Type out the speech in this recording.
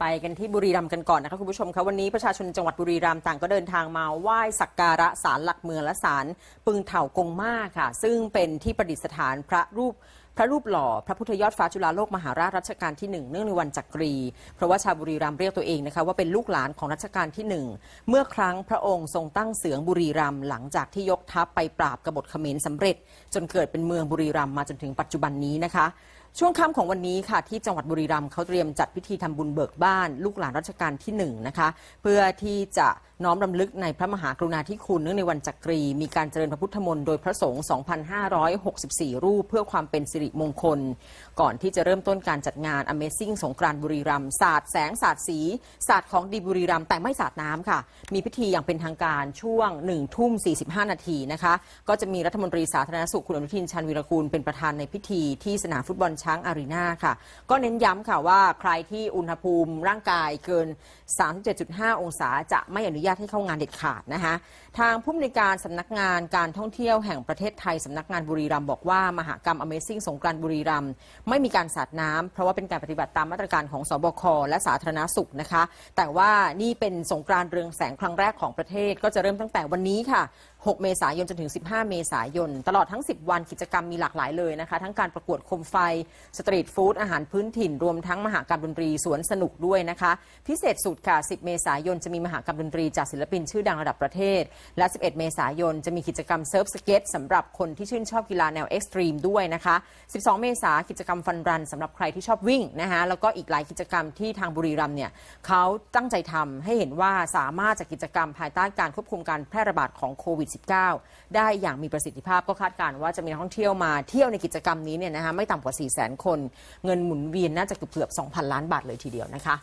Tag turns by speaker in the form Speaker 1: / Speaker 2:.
Speaker 1: ไปกันที่บุรีรัมย์กันก่อนนะคะคุณผู้ชมคะวันนี้ประชาชนจังหวัดบุรีรัมย์ต่างก็เดินทางมาไหว้สักการะศาลหลักเมืองและศาลปึงเถากงมาค่ะ ซึ่งเป็นที่ประดิษฐานพระรูป พระรูปหล่อพระพุทธยอดฟ้าจุฬาโลกมหาราชรัชกาลที่ 1 เนื่องในวันจักรี เพราะว่าชาวบุรีรัมย์เรียกตัวเองนะคะว่าเป็นลูกหลานของรัชกาลที่1เมื่อครั้งพระองค์ทรงตั้งเสืองบุรีรัมย์หลังจากที่ยกทัพไปปราบกบฏเขมรสำเร็จ จนเกิดเป็นเมืองบุรีรัมย์มาจนถึงปัจจุบันนี้นะคะช่วงค่ำของวันนี้ค่ะ ที่จังหวัดบุรีรัมย์เขาเตรียมจัดพิธีทำบุญเบิกบ้านลูกหลานรัชกาลที่หนึ่งนะคะ เพื่อที่จะน้อมรำลึกในพระมหากรุณาธิคุณ เนื่องในวันจักรี มีการเจริญพระพุทธมนต์โดยพระสงฆ์ 2,564 รูป เพื่อความเป็นสิริมงคล ก่อนที่จะเริ่มต้นการจัดงาน Amazing สงกรานบุรีรัมย์ ศาสตร์แสงศาสตร์สี ศาสตร์ของดีบุรีรัมย์แต่ไม่ศาสตร์น้ำค่ะ มีพิธีอย่างเป็นทางการช่วง1ทุ่ม45 นาทีนะคะ ก็จะมีรัฐมนตรีสาธารณสุขคุณอนุทินชาญวิรกูลเป็นประธานในพิธีที่สนามฟุตบอลช้างอารีนาค่ะ ก็เน้นย้ำค่ะว่าใครที่อุณหภูมิร่างกายเกิน 37.5 องศาจะไม่อนุญาตาตให้เข้างานเด็ดขาดนะคะทางผู้มีการสำนักงานการท่องเที่ยวแห่งประเทศไทยสำนักงานบุรีรัมย์บอกว่ามหากรรม Amazing สงกรานต์บุรีรัมย์ไม่มีการสาดน้ำเพราะว่าเป็นการปฏิบัติตามมาตรการของสบค และสาธารณสุขนะคะ แต่ว่านี่เป็นสงกรานต์เรืองแสงครั้งแรกของประเทศ ก็จะเริ่มตั้งแต่วันนี้ค่ะ6 เมษายน จนถึง 15 เมษายน ตลอดทั้ง 10 วันกิจกรรมมีหลากหลายเลยนะคะทั้งการประกวดโคมไฟ สตรีทฟู้ดอาหารพื้นถิ่นรวมทั้งมหากรรมดนตรีสวนสนุกด้วยนะคะพิเศษสุดค่ะ10 เมษายน จะมีมหากรรมดนตรี จากศิลปินชื่อดังระดับประเทศ และ 11 เมษายน จะมีกิจกรรมเซิร์ฟสเก็ตสำหรับคนที่ชื่นชอบกีฬาแนวเอ็กซ์ตรีมด้วยนะคะ12 เมษายนกิจกรรมฟันรันสำหรับใครที่ชอบวิ่งนะคะแล้วก็อีกหลายกิจกรรมที่ทางบุรีรัมย์เนี่ยเขาตั้งใจทำให้เห็นว่าสามารถจากกิจกรรมภายใต้การควบคุมการแพร่ระบาดของโควิด -19 ได้อย่างมีประสิทธิภาพก็คาดการณ์ว่าจะมีนักท่องเที่ยวมาเที่ยวในกิจกรรมนี้เนี่ยนะคะไม่ต่ำกว่า4 0 0 0 0 0 คน เงินหมุนเวียนน่าจะเกือบ2,000 ล้านบาทเลยทีเดียวนะคะ